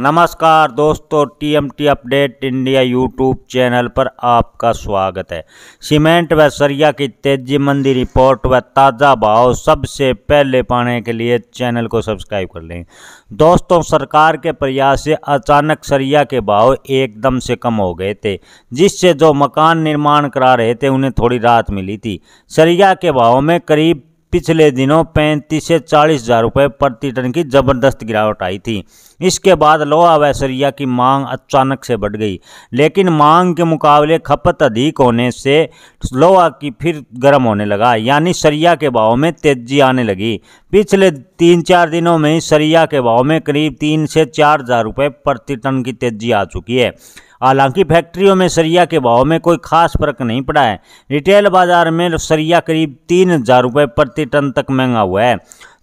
नमस्कार दोस्तों TMT update India YouTube channel पर आपका स्वागत है सीमेंट व सरिया की तेजी मंदी रिपोर्ट व ताज़ा भाव सबसे पहले पाने के लिए चैनल को सब्सक्राइब कर लें दोस्तों सरकार के प्रयास से अचानक सरिया के भाव एकदम से कम हो गए थे जिससे जो मकान निर्माण करा रहे थे उन्हें थोड़ी राहत मिली थी सरिया के भाव में करीब पिछले दिनों पैंतीस से चालीस हज़ार रुपये प्रति टन की ज़बरदस्त गिरावट आई थी इसके बाद लोहा व सरिया की मांग अचानक से बढ़ गई लेकिन मांग के मुकाबले खपत अधिक होने से लोहा की फिर गर्म होने लगा यानी सरिया के भाव में तेजी आने लगी पिछले तीन चार दिनों में सरिया के भाव में करीब तीन से चार हज़ार रुपये प्रति टन की तेजी आ चुकी है हालांकि फैक्ट्रियों में सरिया के भाव में कोई खास फर्क नहीं पड़ा है रिटेल बाजार में सरिया करीब तीन हज़ार रुपये प्रति टन तक महंगा हुआ है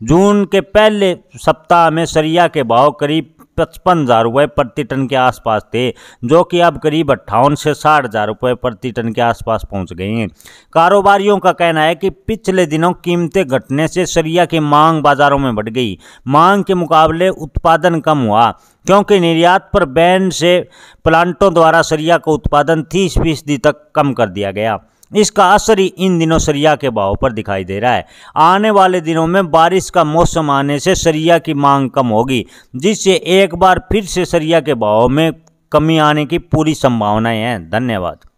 जून के पहले सप्ताह में सरिया के भाव करीब पचपन हज़ार रुपये प्रति टन के आसपास थे जो कि अब करीब अट्ठावन से साठ हज़ार रुपये प्रति टन के आसपास पहुंच गए हैं कारोबारियों का कहना है कि पिछले दिनों कीमतें घटने से सरिया की मांग बाज़ारों में बढ़ गई मांग के मुकाबले उत्पादन कम हुआ क्योंकि निर्यात पर बैन से प्लांटों द्वारा सरिया का उत्पादन तीस फीसदी तक कम कर दिया गया इसका असर ही इन दिनों सरिया के भाव पर दिखाई दे रहा है आने वाले दिनों में बारिश का मौसम आने से सरिया की मांग कम होगी जिससे एक बार फिर से सरिया के भाव में कमी आने की पूरी संभावनाएं हैं धन्यवाद